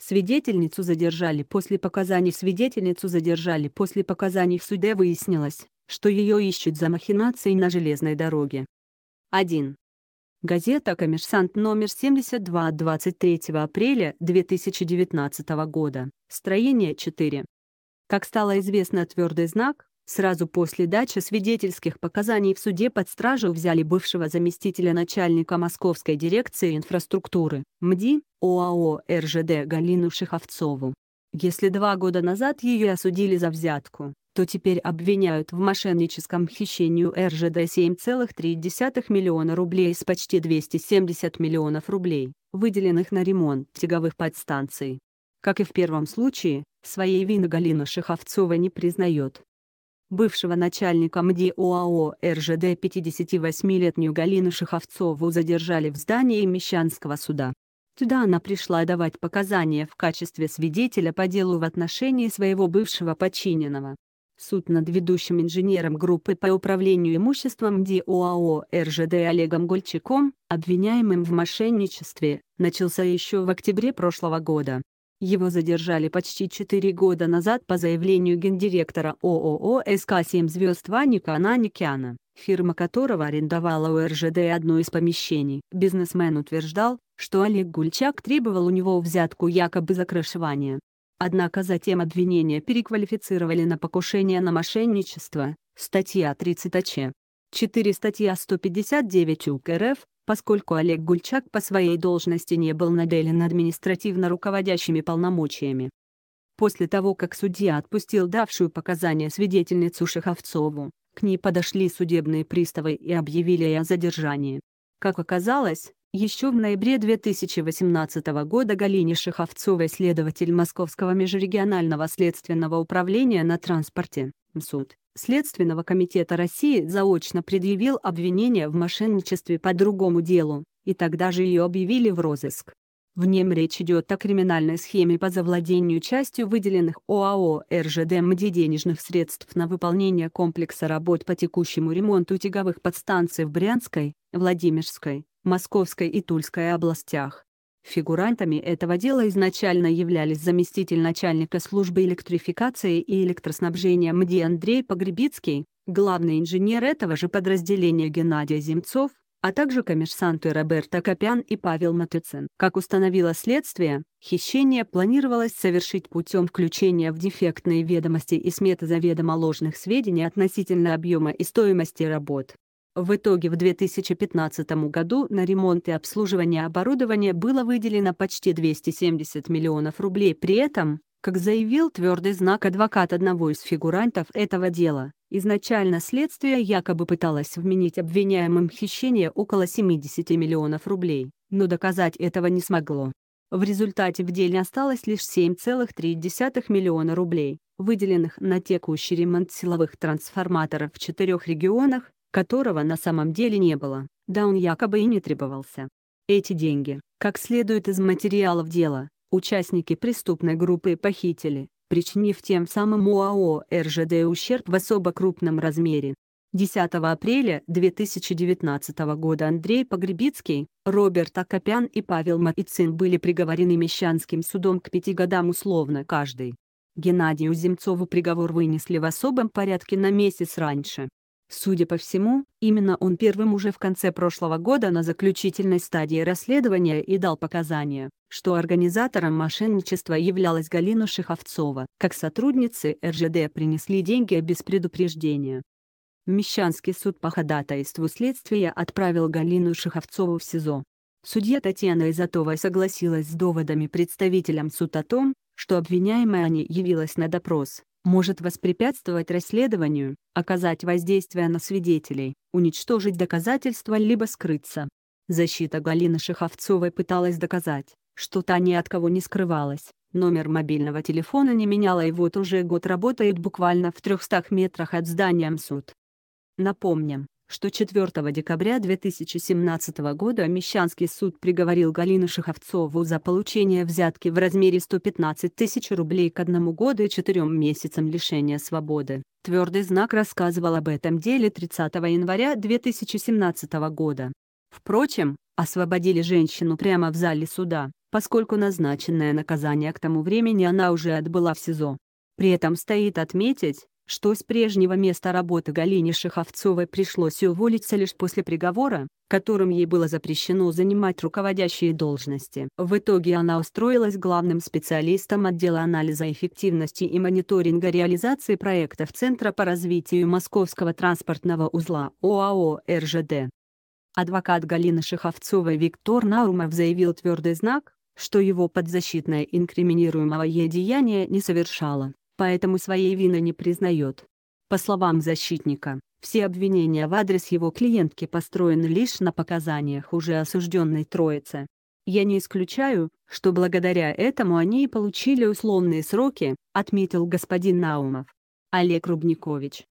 Свидетельницу задержали после показаний Свидетельницу задержали после показаний в суде выяснилось, что ее ищут за махинацией на железной дороге. 1. Газета «Коммерсант» номер 72 23 апреля 2019 года, строение 4. Как стало известно, твердый знак, Сразу после дачи свидетельских показаний в суде под стражу взяли бывшего заместителя начальника Московской дирекции инфраструктуры МДИ ОАО РЖД Галину Шиховцову. Если два года назад ее осудили за взятку, то теперь обвиняют в мошенническом хищении РЖД 7,3 миллиона рублей из почти 270 миллионов рублей, выделенных на ремонт тяговых подстанций. Как и в первом случае, своей вины Галина Шиховцова не признает бывшего начальника МДИ ОАО РЖД 58-летнюю Галину Шиховцову задержали в здании Мещанского суда. Туда она пришла давать показания в качестве свидетеля по делу в отношении своего бывшего подчиненного. Суд над ведущим инженером группы по управлению имуществом ДОАО РЖД Олегом Гольчаком, обвиняемым в мошенничестве, начался еще в октябре прошлого года. Его задержали почти 4 года назад по заявлению гендиректора ООО «СК 7 звезд» Ваника Ананикяна, фирма которого арендовала у РЖД одно из помещений. Бизнесмен утверждал, что Олег Гульчак требовал у него взятку якобы за крышевание. Однако затем обвинения переквалифицировали на покушение на мошенничество, статья 30 ч. 4 статья 159 УК РФ, поскольку Олег Гульчак по своей должности не был наделен административно-руководящими полномочиями. После того, как судья отпустил давшую показания свидетельницу Шеховцову, к ней подошли судебные приставы и объявили о задержании. Как оказалось, еще в ноябре 2018 года Галине Шеховцовой следователь Московского межрегионального следственного управления на транспорте, МСУД, Следственного комитета России заочно предъявил обвинение в мошенничестве по другому делу, и тогда же ее объявили в розыск. В нем речь идет о криминальной схеме по завладению частью выделенных ОАО РЖД МД денежных средств на выполнение комплекса работ по текущему ремонту тяговых подстанций в Брянской, Владимирской, Московской и Тульской областях. Фигурантами этого дела изначально являлись заместитель начальника службы электрификации и электроснабжения МДИ Андрей Погребицкий, главный инженер этого же подразделения Геннадий Земцов, а также коммерсанты Роберта Копян и Павел Матыцин. Как установило следствие, хищение планировалось совершить путем включения в дефектные ведомости и сметы заведомо ложных сведений относительно объема и стоимости работ. В итоге в 2015 году на ремонт и обслуживание оборудования было выделено почти 270 миллионов рублей. При этом, как заявил твердый знак адвокат одного из фигурантов этого дела, изначально следствие якобы пыталось вменить обвиняемым хищение около 70 миллионов рублей, но доказать этого не смогло. В результате в деле осталось лишь 7,3 миллиона рублей, выделенных на текущий ремонт силовых трансформаторов в четырех регионах, которого на самом деле не было, да он якобы и не требовался. Эти деньги, как следует из материалов дела, участники преступной группы похитили, причинив тем самым ОАО РЖД ущерб в особо крупном размере. 10 апреля 2019 года Андрей Погребицкий, Роберт Акопян и Павел Маицин были приговорены Мещанским судом к пяти годам условно каждый. Геннадию Земцову приговор вынесли в особом порядке на месяц раньше. Судя по всему, именно он первым уже в конце прошлого года на заключительной стадии расследования и дал показания, что организатором мошенничества являлась Галина Шиховцова. Как сотрудницы РЖД принесли деньги без предупреждения. Мещанский суд по ходатайству следствия отправил Галину Шиховцову в СИЗО. Судья Татьяна Изотова согласилась с доводами представителям суд о том, что обвиняемая не явилась на допрос, может воспрепятствовать расследованию, оказать воздействие на свидетелей, уничтожить доказательства либо скрыться. Защита Галины Шеховцовой пыталась доказать, что та ни от кого не скрывалась, номер мобильного телефона не меняла и вот уже год работает буквально в 300 метрах от здания МСУД. Напомним, что 4 декабря 2017 года Мещанский суд приговорил Галину Шаховцову за получение взятки в размере 115 тысяч рублей к одному году и четырем месяцам лишения свободы. Твердый знак рассказывал об этом деле 30 января 2017 года. Впрочем, освободили женщину прямо в зале суда, поскольку назначенное наказание к тому времени она уже отбыла в СИЗО. При этом стоит отметить, что с прежнего места работы Галине Шиховцовой пришлось уволиться лишь после приговора, которым ей было запрещено занимать руководящие должности. В итоге она устроилась главным специалистом отдела анализа эффективности и мониторинга реализации проектов Центра по развитию Московского транспортного узла ОАО РЖД. Адвокат Галины Шиховцовой Виктор Наумов заявил твердый знак, что его подзащитное инкриминируемого ей деяния не совершала поэтому своей вины не признает. По словам защитника, все обвинения в адрес его клиентки построены лишь на показаниях уже осужденной троицы. Я не исключаю, что благодаря этому они и получили условные сроки, отметил господин Наумов. Олег Рубникович,